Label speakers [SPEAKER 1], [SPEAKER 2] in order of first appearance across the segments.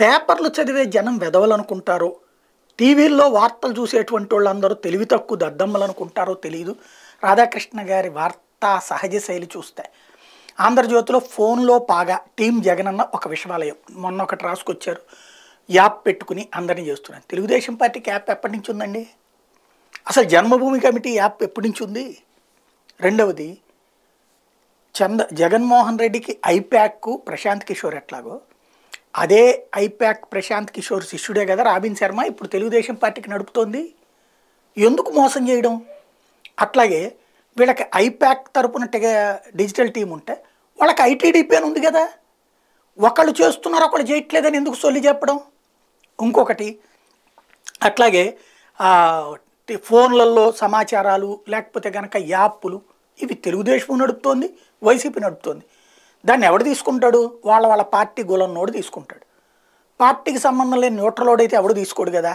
[SPEAKER 1] పేపర్లు చదివే జనం వెదవలనుకుంటారో టీవీల్లో వార్తలు చూసేటువంటి వాళ్ళందరూ తెలివి తక్కువ దద్దమ్మలు అనుకుంటారో తెలియదు రాధాకృష్ణ గారి వార్తా సహజ శైలి చూస్తే ఆంధ్రజ్యోతిలో ఫోన్లో పాగా టీం జగనన్న ఒక విశ్వాలయం మొన్న ఒకటి రాసుకొచ్చారు యాప్ పెట్టుకుని అందరినీ చేస్తున్నారు తెలుగుదేశం పార్టీకి యాప్ ఎప్పటి నుంచి ఉందండి అసలు జన్మభూమి కమిటీ యాప్ ఎప్పటి నుంచి ఉంది రెండవది చంద జగన్మోహన్ రెడ్డికి ఐప్యాక్ ప్రశాంత్ కిషోర్ ఎట్లాగో అదే ఐప్యాక్ ప్రశాంత్ కిషోర్ శిష్యుడే కదా రాబిన్ శర్మ ఇప్పుడు తెలుగుదేశం పార్టీకి నడుపుతోంది ఎందుకు మోసం చేయడం అట్లాగే వీళ్ళకి ఐప్యాక్ తరపున డిజిటల్ టీం ఉంటే వాళ్ళకి ఐటీడీపీ అని ఉంది కదా ఒకళ్ళు చేస్తున్నారు ఒకళ్ళు చేయట్లేదని ఎందుకు సొల్లి చెప్పడం ఇంకొకటి అట్లాగే ఫోన్లలో సమాచారాలు లేకపోతే కనుక యాప్లు ఇవి తెలుగుదేశం నడుపుతోంది వైసీపీ నడుపుతోంది దాన్ని ఎవడు తీసుకుంటాడు వాళ్ళ వాళ్ళ పార్టీ గులంలోడు తీసుకుంటాడు పార్టీకి సంబంధం లేని న్యూట్రలోడ్ అయితే ఎవడు తీసుకోడు కదా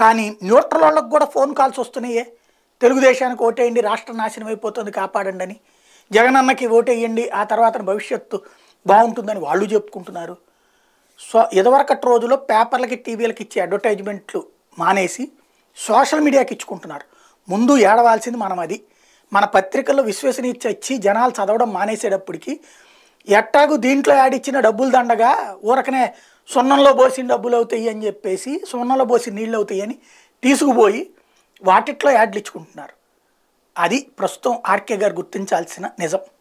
[SPEAKER 1] కానీ న్యూట్రల్ వాళ్ళకు కూడా ఫోన్ కాల్స్ వస్తున్నాయే తెలుగుదేశానికి ఓటేయండి రాష్ట్ర నాశనం అయిపోతుంది కాపాడండి అని జగనన్నకి ఓటేయండి ఆ తర్వాత భవిష్యత్తు బాగుంటుందని వాళ్ళు చెప్పుకుంటున్నారు సో ఇదివరకటి రోజుల్లో పేపర్లకి టీవీలకి ఇచ్చే అడ్వర్టైజ్మెంట్లు మానేసి సోషల్ మీడియాకి ఇచ్చుకుంటున్నారు ముందు ఏడవాల్సింది మనం అది మన పత్రికల్లో విశ్వసనీయ ఇచ్చి జనాలు చదవడం మానేసేటప్పటికీ ఎట్టాగు దీంట్లో యాడ్ ఇచ్చిన డబ్బులు దండగా ఊరకనే సున్నంలో పోసిన డబ్బులు అవుతాయి అని చెప్పేసి సున్నంలో పోసిన నీళ్ళు అవుతాయి అని తీసుకుపోయి వాటిట్లో యాడ్లు ఇచ్చుకుంటున్నారు అది ప్రస్తుతం ఆర్కే గారు గుర్తించాల్సిన నిజం